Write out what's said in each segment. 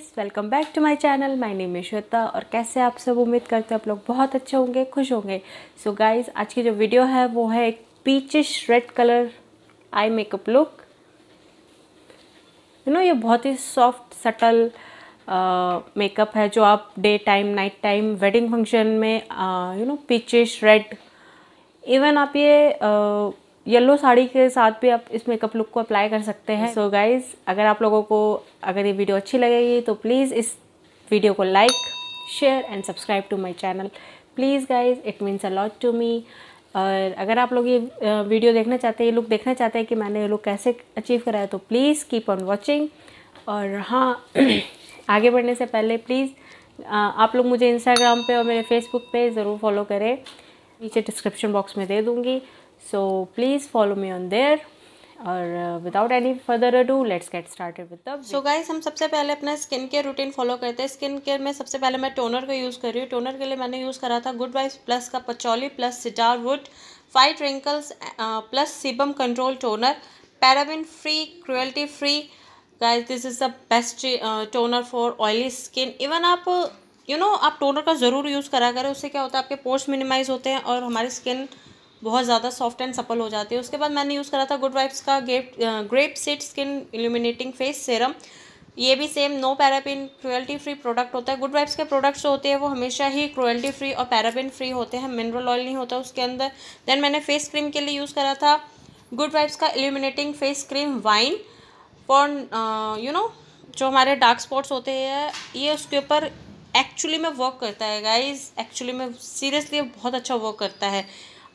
Guys welcome back to my channel my name है श्वेता और कैसे आप सब उम्मीद करते हैं आप लोग बहुत अच्छे होंगे खुश होंगे सो so गाइस आज की जो वीडियो है वो है एक peachish red colour eye makeup look you know ये बहुत ही सॉफ्ट सटल मेकअप है जो आप day time night time wedding function में you know peachish red even आप ये uh, येलो साड़ी के साथ भी आप इस मेकअप लुक को अप्लाई कर सकते हैं सो so गाइज़ अगर आप लोगों को अगर ये वीडियो अच्छी लगेगी तो प्लीज़ इस वीडियो को like share and subscribe to my channel please guys it means a lot to me और अगर आप लोग ये वीडियो देखना चाहते हैं ये लुक देखना चाहते हैं कि मैंने ये लुक कैसे अचीव कराया तो प्लीज़ कीप ऑन वॉचिंग और हाँ आगे बढ़ने से पहले प्लीज़ आप लोग मुझे इंस्टाग्राम पे और मेरे फेसबुक पे ज़रूर फॉलो करें नीचे डिस्क्रिप्शन बॉक्स में दे दूँगी So please follow me on there. और without any further do let's get started with so guys हम सबसे पहले अपना स्किन केयर रूटीन फॉलो करते हैं स्किन केयर में सबसे पहले मैं टोनर का यूज़ कर रही हूँ टोनर के लिए मैंने यूज़ करा था गुड वाइफ प्लस का patchouli plus cedarwood fight wrinkles plus sebum control toner paraben free cruelty free guys this is the best toner for oily skin even आप यू you नो know, आप toner का ज़रूर use करा करें उससे क्या होता है आपके पोर्स मिनिमाइज होते हैं और हमारी स्किन बहुत ज़्यादा सॉफ्ट एंड सपल हो जाती है उसके बाद मैंने यूज़ करा था गुड वाइब्स का grape grape seed skin illuminating face serum ये भी same no paraben cruelty free product होता है गुड वाइब्स के प्रोडक्ट्स जो होते हैं वो हमेशा ही क्रोयल्टी फ्री और पैराबिन फ्री होते हैं मिनरल ऑयल नहीं होता उसके अंदर देन मैंने फेस क्रीम के लिए यूज़ करा था गुड वाइब्स का illuminating face cream wine for you know जो हमारे डार्क स्पॉट्स होते हैं ये उसके ऊपर एक्चुअली में वर्क करता है गाइज एक्चुअली में सीरियसली बहुत अच्छा वर्क करता है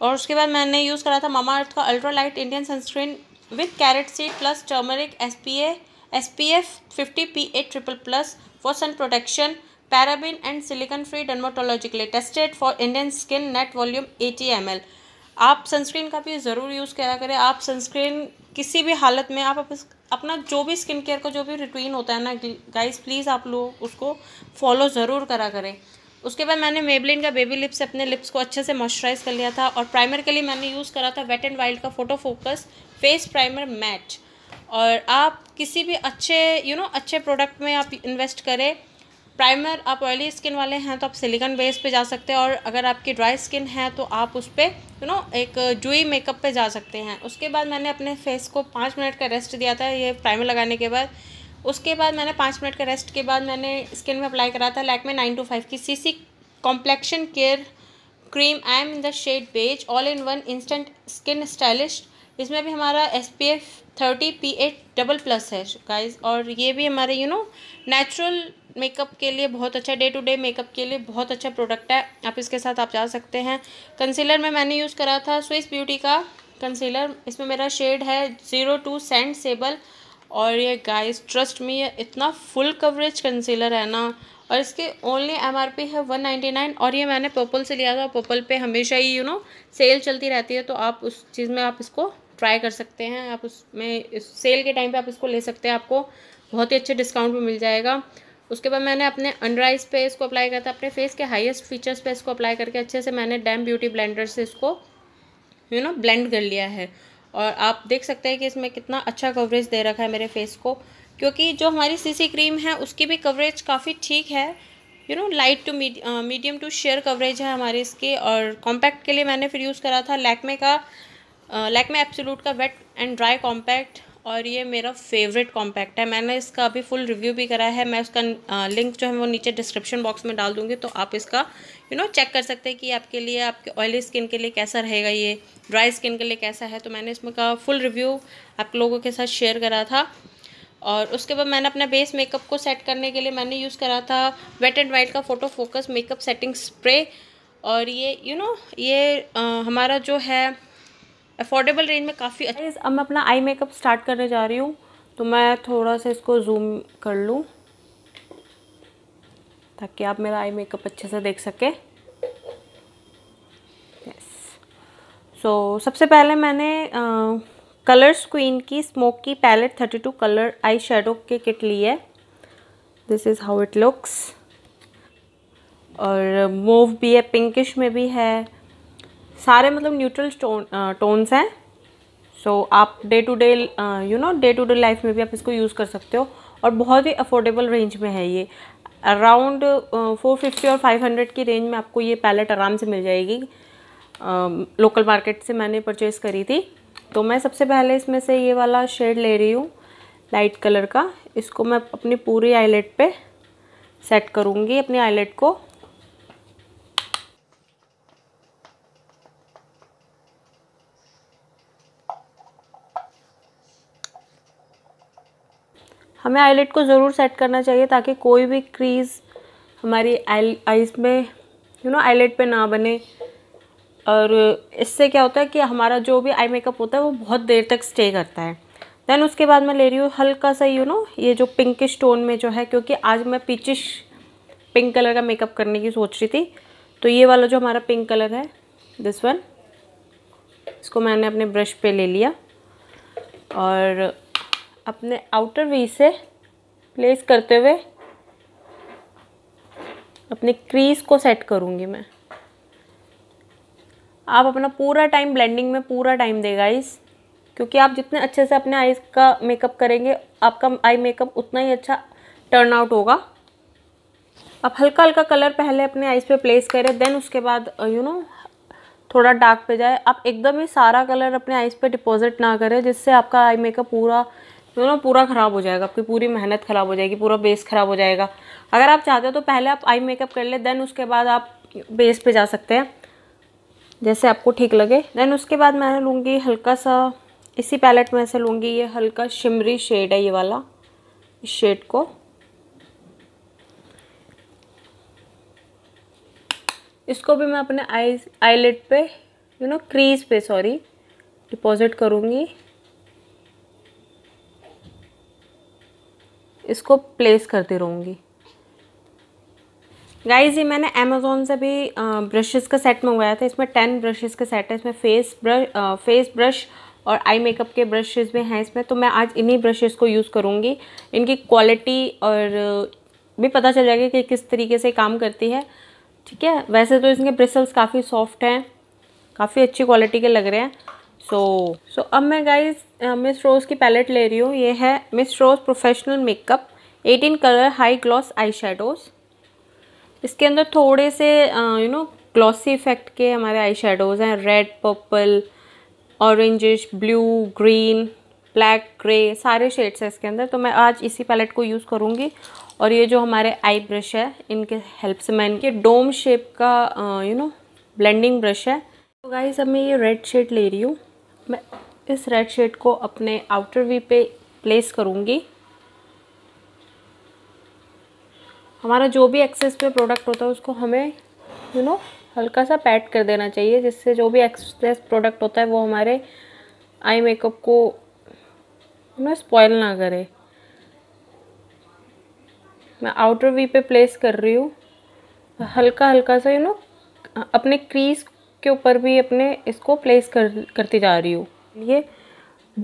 और उसके बाद मैंने यूज़ करा था मामा अर्थ का ultra light Indian sunscreen with carrot seed plus turmeric S P A S P F fifty P A triple plus for sun protection paraben and silicone free dermatologically tested for Indian skin net volume eighty M L आप sunscreen का भी ज़रूर use करा करें आप sunscreen किसी भी हालत में आप अपना जो भी स्किन केयर का जो भी रूटीन होता है ना गाइस प्लीज़ आप लोग उसको फॉलो ज़रूर करा करें उसके बाद मैंने मेबलिन का बेबी लिप्स अपने लिप्स को अच्छे से मॉइस्चराइज कर लिया था और प्राइमर के लिए मैंने यूज़ करा था वेट एंड वाइल्ड का photo focus face primer match और आप किसी भी अच्छे यू you नो know, अच्छे प्रोडक्ट में आप इन्वेस्ट करें प्राइमर आप ऑयली स्किन वाले हैं तो आप सिलिकन बेस पे जा सकते हैं और अगर आपकी ड्राई स्किन है तो आप उस पर यू नो एक जुई मेकअप पे जा सकते हैं उसके बाद मैंने अपने फेस को पाँच मिनट का रेस्ट दिया था ये प्राइमर लगाने के बाद उसके बाद मैंने पाँच मिनट का रेस्ट के बाद मैंने स्किन में अप्लाई करा था लैक में नाइन टू फाइव की C C complexion care cream I am in the shade beige all in one instant skin stylish इसमें भी हमारा S P F thirty P at double plus है guys और ये भी हमारे यू नो नेचुरल मेकअप के लिए बहुत अच्छा डे टू डे मेकअप के लिए बहुत अच्छा प्रोडक्ट है आप इसके साथ आप जा सकते हैं कंसीलर में मैंने यूज़ करा था स्विस ब्यूटी का कंसीलर इसमें मेरा शेड है ज़ीरो टू सेंट सेबल और ये गाइस ट्रस्ट में ये इतना फुल कवरेज कंसीलर है ना और इसके ओनली एमआरपी है वन नाइन्टी नाइन और ये मैंने पर्पल से लिया था पर्पल पे हमेशा ही यू नो सेल चलती रहती है तो आप उस चीज़ में आप इसको ट्राई कर सकते हैं आप उसमें इस सेल के टाइम पे आप इसको ले सकते हैं आपको बहुत ही अच्छे डिस्काउंट भी मिल जाएगा उसके बाद मैंने अपने अंडर आइज पे इसको अप्लाई किया था अपने फेस के हाईएस्ट फीचर्स पर इसको अप्लाई करके अच्छे से मैंने डैम ब्यूटी ब्लेंडर से इसको यू नो ब्लेंड कर लिया है और आप देख सकते हैं कि इसमें कितना अच्छा कवरेज दे रखा है मेरे फेस को क्योंकि जो हमारी सीसी क्रीम है उसकी भी कवरेज काफ़ी ठीक है you know light to medium to sheer coverage है हमारे इसके और कॉम्पैक्ट के लिए मैंने फिर यूज़ करा था लैकमे का लैकमे uh, एप्सोलूट का वेट एंड ड्राई कॉम्पैक्ट और ये मेरा फेवरेट कॉम्पैक्ट है मैंने इसका अभी फुल रिव्यू भी करा है मैं उसका लिंक जो है वो नीचे डिस्क्रिप्शन बॉक्स में डाल दूँगी तो आप इसका you you know know, check कर सकते हैं कि आपके लिए आपके ऑयली स्किन के लिए कैसा रहेगा ये ड्राई स्किन के लिए कैसा है तो मैंने इसमें का फुल रिव्यू आप लोगों के साथ शेयर करा था और उसके बाद मैंने अपना बेस मेकअप को सेट करने के लिए मैंने यूज़ करा था वेट एंड वाइट का photo focus makeup setting spray और ये यू you नो know, ये आ, हमारा जो है अफोर्डेबल रेंज में काफ़ी अच्छा अब मैं अपना आई मेकअप स्टार्ट करने जा रही हूँ तो मैं थोड़ा सा इसको जूम कर लूँ ताकि आप मेरा आई मेकअप अच्छे से देख सकें तो सो सबसे पहले मैंने कलर्स क्वीन की smoky palette 32 colour eye shadow के किट ली है this is how it looks और मूव भी है पिंकिश में भी है सारे मतलब न्यूट्रल टोन्स हैं सो आप day to day you know day to day life में भी आप इसको यूज़ कर सकते हो और बहुत ही अफोर्डेबल रेंज में है ये अराउंड फोर फिफ्टी और फाइव हंड्रेड की रेंज में आपको ये पैलेट आराम से मिल जाएगी लोकल uh, मार्केट से मैंने परचेज़ करी थी तो मैं सबसे पहले इसमें से ये वाला शेड ले रही हूँ लाइट कलर का इसको मैं अपनी पूरी आईलेट पे सेट करूँगी अपनी आईलेट को हमें आईलेट को ज़रूर सेट करना चाहिए ताकि कोई भी क्रीज़ हमारी आईज में यू नो आईलेट पे ना बने और इससे क्या होता है कि हमारा जो भी आई मेकअप होता है वो बहुत देर तक स्टे करता है देन उसके बाद मैं ले रही हूँ हल्का सा यू नो ये जो पिंकिश टोन में जो है क्योंकि आज मैं पीचिश पिंक कलर का मेकअप करने की सोच रही थी तो ये वाला जो हमारा पिंक कलर है दिस वन इसको मैंने अपने ब्रश पे ले लिया और अपने आउटर वी से प्लेस करते हुए अपने क्रीज को सेट करूँगी मैं आप अपना पूरा टाइम ब्लेंडिंग में पूरा टाइम देगा इस क्योंकि आप जितने अच्छे से अपने आईज का मेकअप करेंगे आपका आई मेकअप उतना ही अच्छा टर्न आउट होगा आप हल्का हल्का कलर पहले अपने आईज पे प्लेस करें देन उसके बाद यू uh, नो थोड़ा डार्क पे जाए आप एकदम ही सारा कलर अपने आईज पे डिपॉजिट ना करें जिससे आपका आई मेकअप पूरा तो ना पूरा ख़राब हो जाएगा आपकी पूरी मेहनत ख़राब हो जाएगी पूरा बेस ख़राब हो जाएगा अगर आप चाहते हो तो पहले आप आई मेकअप कर ले देन उसके बाद आप बेस पे जा सकते हैं जैसे आपको ठीक लगे देन उसके बाद मैं लूँगी हल्का सा इसी पैलेट में से लूँगी ये हल्का शिमरी शेड है ये वाला इस शेड को इसको भी मैं अपने आई आईलेट पे यू नो क्रीज पे सॉरी डिपॉजिट करूँगी इसको प्लेस करती रहूँगी गाइज़ ये मैंने अमेज़ोन से भी ब्रशेस का सेट मंगवाया था इसमें टेन ब्रशेस का सेट है इसमें फेस ब्रश फेस ब्रश और आई मेकअप के ब्रशेस भी हैं इसमें तो मैं आज इन्हीं ब्रशेस को यूज़ करूँगी इनकी क्वालिटी और भी पता चल जाएगा कि किस तरीके से काम करती है ठीक है वैसे तो इसके ब्रिसल्स काफ़ी सॉफ्ट हैं काफ़ी अच्छी क्वालिटी के लग रहे हैं सो सो अब मैं गाइज मिस रोज़ की पैलेट ले रही हूँ ये है Miss Rose professional makeup eighteen colour high gloss eye shadows इसके अंदर थोड़े से यू नो ग्लॉसी इफ़ेक्ट के हमारे आई शेडोज़ हैं red purple orangish blue green black grey सारे शेड्स हैं इसके अंदर तो मैं आज इसी पैलेट को यूज़ करूँगी और ये जो हमारे आई ब्रश है इनके हेल्प से मैं इनके डोम शेप का यू नो ब्लेंडिंग ब्रश है तो गाइस अब मैं ये रेड शेड ले रही हूँ मैं इस रेड शेड को अपने आउटर वी पे प्लेस करूँगी हमारा जो भी एक्सेस पे प्रोडक्ट होता है उसको हमें यू नो हल्का सा पैट कर देना चाहिए जिससे जो भी एक्सेस प्रोडक्ट होता है वो हमारे आई मेकअप को यू नो स्पॉयल ना करे मैं आउटर वी पे प्लेस कर रही हूँ हल्का हल्का सा यू नो अपने क्रीज के ऊपर भी अपने इसको प्लेस कर करती जा रही हूँ ये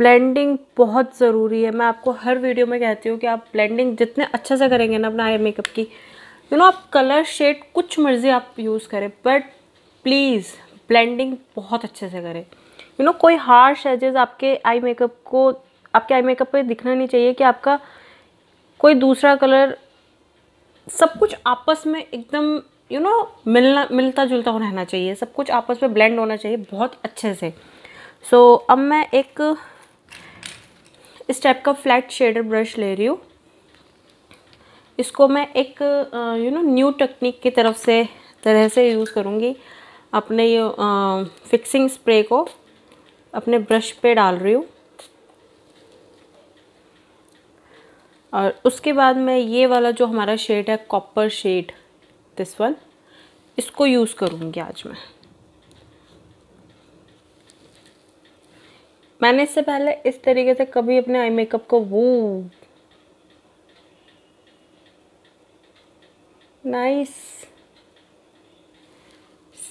ब्लेंडिंग बहुत ज़रूरी है मैं आपको हर वीडियो में कहती हूँ कि आप ब्लेंडिंग जितने अच्छे से करेंगे ना अपना आई मेकअप की यू नो आप कलर शेड कुछ मर्ज़ी आप यूज़ करें बट प्लीज़ ब्लेंडिंग बहुत अच्छे से करें यू नो कोई हार्श एजेस आपके आई मेकअप को आपके आई मेकअप पे दिखना नहीं चाहिए कि आपका कोई दूसरा कलर सब कुछ आपस में एकदम यू नो मिलना मिलता जुलता रहना चाहिए सब कुछ आपस में ब्लेंड होना चाहिए बहुत अच्छे से सो so, अब मैं एक इस टाइप का फ्लैट शेडर ब्रश ले रही हूँ इसको मैं एक यू नो न्यू टेक्निक की तरफ से तरह से यूज़ करूँगी अपने ये फिक्सिंग स्प्रे को अपने ब्रश पे डाल रही हूँ और उसके बाद मैं ये वाला जो हमारा शेड है कॉपर शेड दिस वन इसको यूज़ करूँगी आज मैं मैंने इससे पहले इस तरीके से कभी अपने आई मेकअप को वो नाइस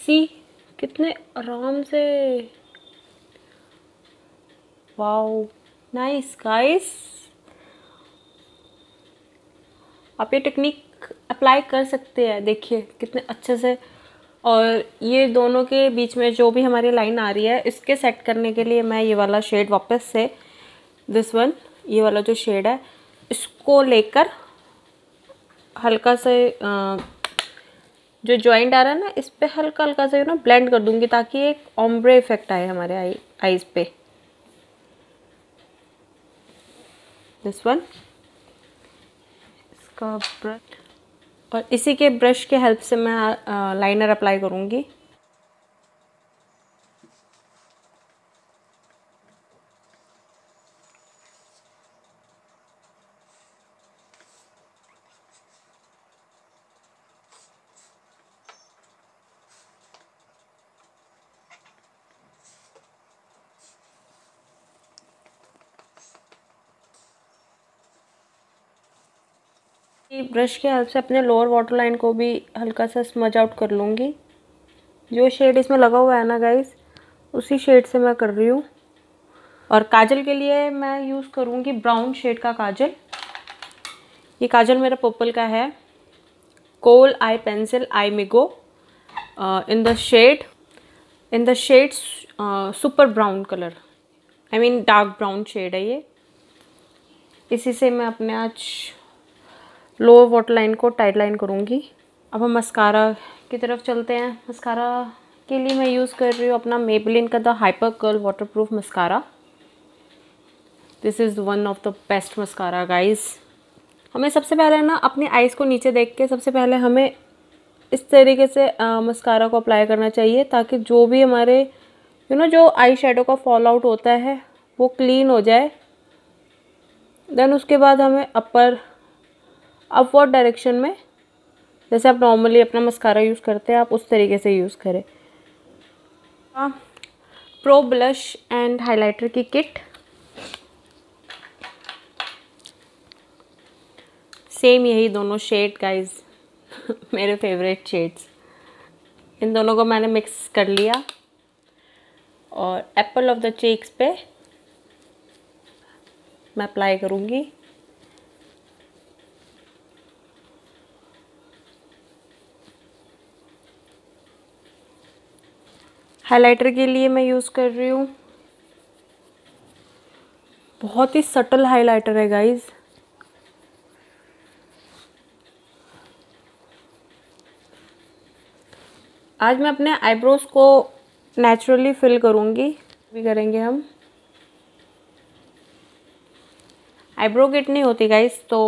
सी कितने आराम से वाओ नाइस गाइस आप ये टेक्निक अप्लाई कर सकते हैं देखिए कितने अच्छे से और ये दोनों के बीच में जो भी हमारी लाइन आ रही है इसके सेट करने के लिए मैं ये वाला शेड वापस से दिस वन ये वाला जो शेड है इसको लेकर हल्का से आ, जो जॉइंट आ रहा है ना इस पर हल्का हल्का से यू ना ब्लेंड कर दूंगी ताकि एक ऑम्ब्रे इफेक्ट आए हमारे आई आईज पे दिस वन इसका ब्रश और इसी के ब्रश के हेल्प से मैं लाइनर अप्लाई करूँगी ब्रश के हेल्प से अपने लोअर वाटर लाइन को भी हल्का सा स्मज आउट कर लूँगी जो शेड इसमें लगा हुआ है ना गाइस उसी शेड से मैं कर रही हूँ और काजल के लिए मैं यूज़ करूँगी ब्राउन शेड का काजल ये काजल मेरा पर्पल का है कोल आई पेंसिल आई मिगो in the shade in the shade super brown colour I mean dark brown shade है ये इसी से मैं अपने आज लोअर वाटर लाइन को टाइट लाइन करूँगी अब हम मस्कारा की तरफ चलते हैं मस्कारा के लिए मैं यूज़ कर रही हूँ अपना मेबलिन का the hyper curl waterproof mascara this is one of the best mascara guys हमें सबसे पहले ना अपने आइज़ को नीचे देख के सबसे पहले हमें इस तरीके से आ, मस्कारा को अप्लाई करना चाहिए ताकि जो भी हमारे यू नो जो आई शेडो का फॉल आउट होता है वो क्लीन हो जाए देन उसके बाद हमें अपर अपवर्ड डायरेक्शन में जैसे आप नॉर्मली अपना मस्कारा यूज़ करते हैं आप उस तरीके से यूज़ करें प्रो ब्लश एंड हाइलाइटर की किट सेम यही दोनों शेड गाइज मेरे फेवरेट शेड्स इन दोनों को मैंने मिक्स कर लिया और एप्पल ऑफ द चेक्स पे मैं अप्लाई करूँगी हाइलाइटर के लिए मैं यूज़ कर रही हूँ बहुत ही सटल हाइलाइटर है गाइज़ आज मैं अपने आईब्रोज को नेचुरली फिल करूँगी भी करेंगे हम आईब्रो किट नहीं होती गाइस तो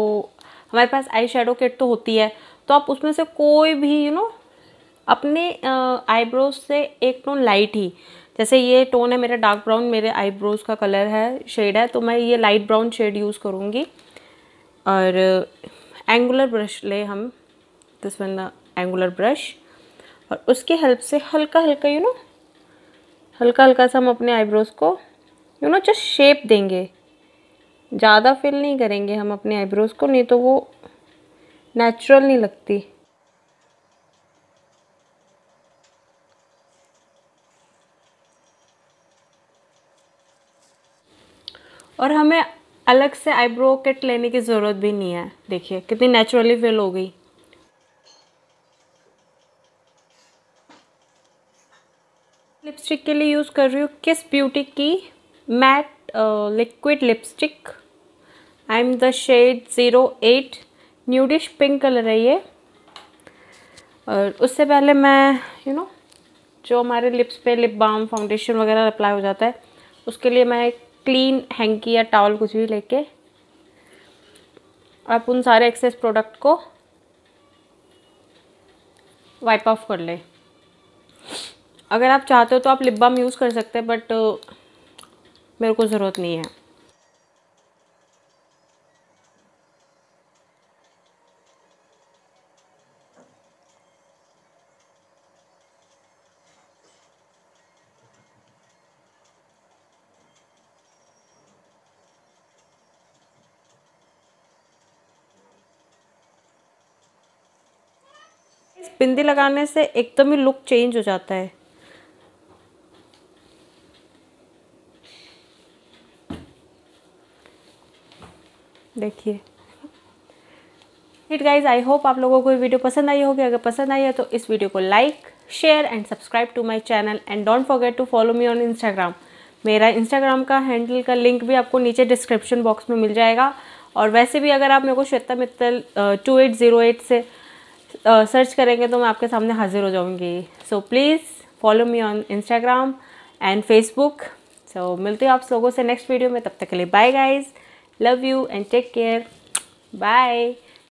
हमारे पास आई शेडो किट तो होती है तो आप उसमें से कोई भी यू you नो know, अपने आईब्रोज से एक टोन लाइट ही जैसे ये टोन है मेरा डार्क ब्राउन मेरे आईब्रोज का कलर है शेड है तो मैं ये लाइट ब्राउन शेड यूज़ करूँगी और एंगुलर ब्रश ले हम दिस वन एंगुलर ब्रश और उसके हेल्प से हल्का हल्का यू नो हल्का हल्का सा हम अपने आईब्रोज को यू नो जस्ट शेप देंगे ज़्यादा फिल नहीं करेंगे हम अपने आईब्रोज को नहीं तो वो नेचुरल नहीं लगती और हमें अलग से आईब्रो कट लेने की ज़रूरत भी नहीं है देखिए कितनी नेचुरली फिल हो गई लिपस्टिक के लिए यूज़ कर रही हूँ किस ब्यूटी की matte liquid lipstick I am the shade zero eight nudish pink colour है ये और उससे पहले मैं यू you नो know, जो हमारे लिप्स पे लिप बाम फाउंडेशन वगैरह अप्लाई हो जाता है उसके लिए मैं एक क्लीन हैंकी या टॉवल कुछ भी लेके आप उन सारे एक्सेस प्रोडक्ट को वाइप ऑफ कर लें अगर आप चाहते हो तो आप लिप बाम यूज़ कर सकते हैं बट मेरे को ज़रूरत नहीं है बिंदी लगाने से एकदम ही लुक चेंज हो जाता है देखिए इट गाइज आई होप आप लोगों को ये वीडियो पसंद आई होगी अगर पसंद आई है तो इस वीडियो को like share and subscribe to my channel and don't forget to follow me on Instagram मेरा इंस्टाग्राम का हैंडल का लिंक भी आपको नीचे डिस्क्रिप्शन बॉक्स में मिल जाएगा और वैसे भी अगर आप मेरे को Shweta Mittal two eight zero eight से सर्च करेंगे तो मैं आपके सामने हाजिर हो जाऊँगी so please follow me on Instagram and Facebook so मिलते हो आप लोगों से नेक्स्ट वीडियो में तब तक के लिए bye guys love you and take care bye